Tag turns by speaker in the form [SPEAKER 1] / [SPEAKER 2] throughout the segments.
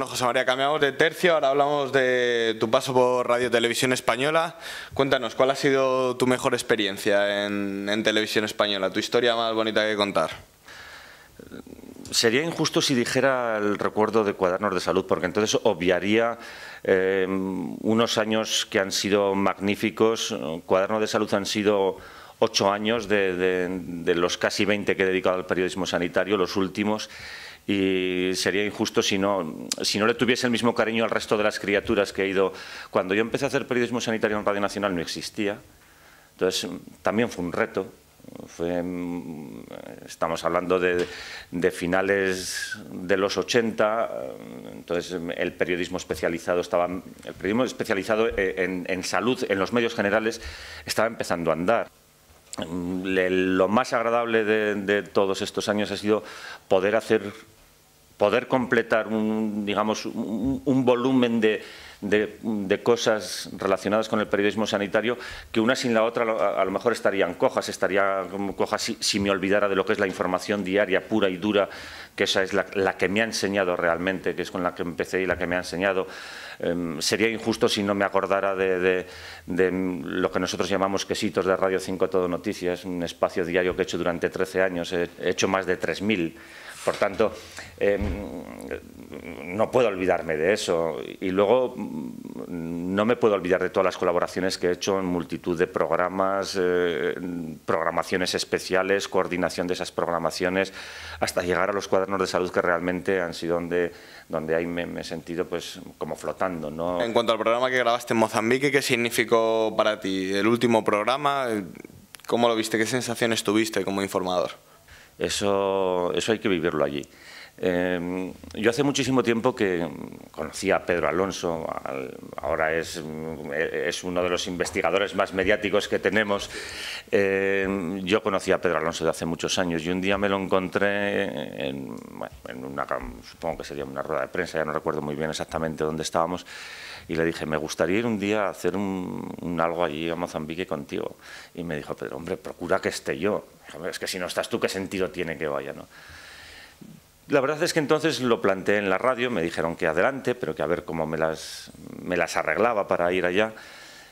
[SPEAKER 1] Bueno, José María, cambiamos de tercio, ahora hablamos de tu paso por Radio Televisión Española. Cuéntanos, ¿cuál ha sido tu mejor experiencia en, Televisión Española? ¿Tu historia más bonita que contar?
[SPEAKER 2] Sería injusto si dijera el recuerdo de cuadernos de salud, porque entonces obviaría eh, unos años que han sido magníficos. Cuadernos de salud han sido ocho años de, los casi veinte que he dedicado al periodismo sanitario, los últimos y sería injusto si no, si no le tuviese el mismo cariño al resto de las criaturas que ha ido. Cuando yo empecé a hacer periodismo sanitario en Radio Nacional no existía, entonces también fue un reto. estamos hablando de, finales de los 80, entonces el periodismo especializado estaba, el periodismo especializado e, en, salud, en los medios generales, estaba empezando a andar lo más agradable de, de, todos estos años ha sido poder hacer poder completar un, digamos, un, volumen de, cosas relacionadas con el periodismo sanitario que una sin la otra a, lo mejor estarían cojas, estaría cojas si, me olvidara de lo que es la información diaria pura y dura, que esa es la, que me ha enseñado realmente, que es con la que empecé y la que me ha enseñado. Em, sería injusto si no me acordara de, lo que nosotros llamamos quesitos de Radio 5 Todo Noticias, un espacio diario que he hecho durante 13 años, he hecho más de 3.000 por tanto, em, no puedo olvidarme de eso. Y luego mm, no me puedo olvidar de todas las colaboraciones que he hecho en multitud de programas, eh, programaciones especiales, coordinación de esas programaciones, hasta llegar a los cuadernos de salud que realmente han sido donde, donde ahí me, he sentido pues como flotando.
[SPEAKER 1] En cuanto al programa que grabaste en Mozambique, ¿qué significó para ti el último
[SPEAKER 2] programa? ¿Cómo lo viste? ¿Qué sensaciones tuviste como informador? Eso, eso hay que vivirlo allí. Em, yo hace muchísimo tiempo que conocí a Pedro Alonso, ahora eh, es, uno de los investigadores más mediáticos que tenemos. Em, yo conocí a Pedro Alonso de hace muchos años y un día me lo encontré en, una, supongo que sería una rueda de prensa, ya no recuerdo muy bien exactamente dónde estábamos, y le dije, me gustaría ir un día a hacer un, algo allí a Mozambique contigo. Y me dijo, Pedro, hombre, procura que esté yo. Es que si no estás tú, ¿qué sentido tiene que vaya? ¿no? La verdad es que entonces lo planteé en la radio, me dijeron que adelante, pero que a ver cómo me las, me las arreglaba para ir allá.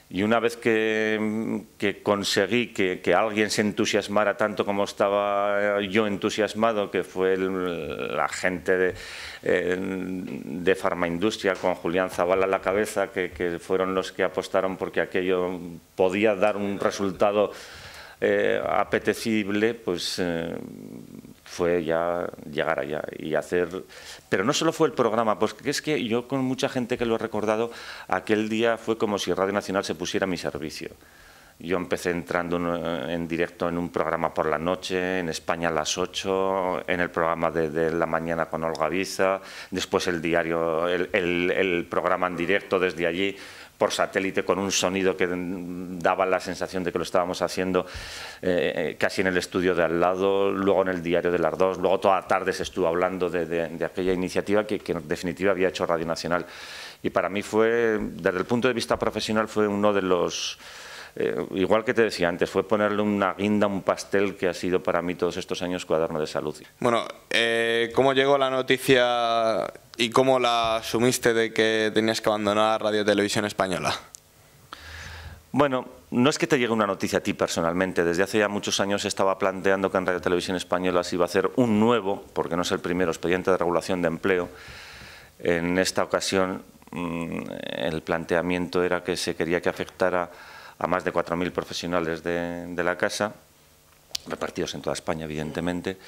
[SPEAKER 2] Y una vez que, conseguí que, alguien se entusiasmara tanto como estaba yo entusiasmado, que fue la gente de, Farma de con Julián Zavala a la cabeza, que, que, fueron los que apostaron porque aquello podía dar un resultado eh, apetecible, pues eh, fue ya llegar allá y hacer... Pero no solo fue el programa, pues es que yo con mucha gente que lo he recordado, aquel día fue como si Radio Nacional se pusiera a mi servicio. Yo empecé entrando en directo en un programa por la noche, en España a las 8, en el programa de, la mañana con Olga después el diario, el, el programa en directo desde allí por satélite con un sonido que daba la sensación de que lo estábamos haciendo eh, eh, casi en el estudio de al lado, luego en el diario de las dos, luego toda la tarde se estuvo hablando de, aquella iniciativa que, en definitiva había hecho Radio Nacional. Y para mí fue, desde el punto de vista profesional, fue uno de los... Eh, igual que te decía antes, fue ponerle una guinda, un pastel que ha sido para mí todos estos años cuaderno de salud.
[SPEAKER 1] Bueno, ¿cómo llegó la noticia ¿Y cómo la asumiste de que tenías que abandonar Radio Televisión Española?
[SPEAKER 2] Bueno, no es que te llegue una noticia a ti personalmente. Desde hace ya muchos años estaba planteando que en Radio Televisión Española se iba a hacer un nuevo, porque no es el primero, expediente de regulación de empleo. En esta ocasión mm, el planteamiento era que se quería que afectara a más de 4.000 profesionales de, la casa, repartidos en toda España, evidentemente.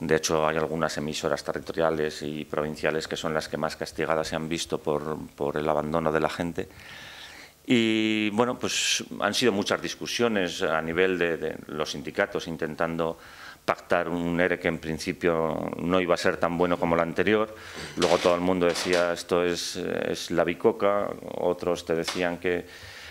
[SPEAKER 2] De hecho, hay algunas emisoras territoriales y provinciales que son las que más castigadas se han visto por, el abandono de la gente. Y bueno, pues han sido muchas discusiones a nivel de, los sindicatos intentando pactar un ERE que en principio no iba a ser tan bueno como la anterior. Luego todo el mundo decía esto es, es la bicoca, otros te decían que...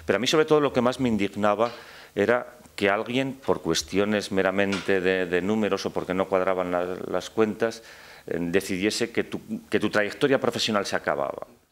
[SPEAKER 2] Pero a mí sobre todo lo que más me indignaba era que alguien, por cuestiones meramente de, números o porque no cuadraban las cuentas, eh, decidiese que tu, que tu trayectoria profesional se acababa.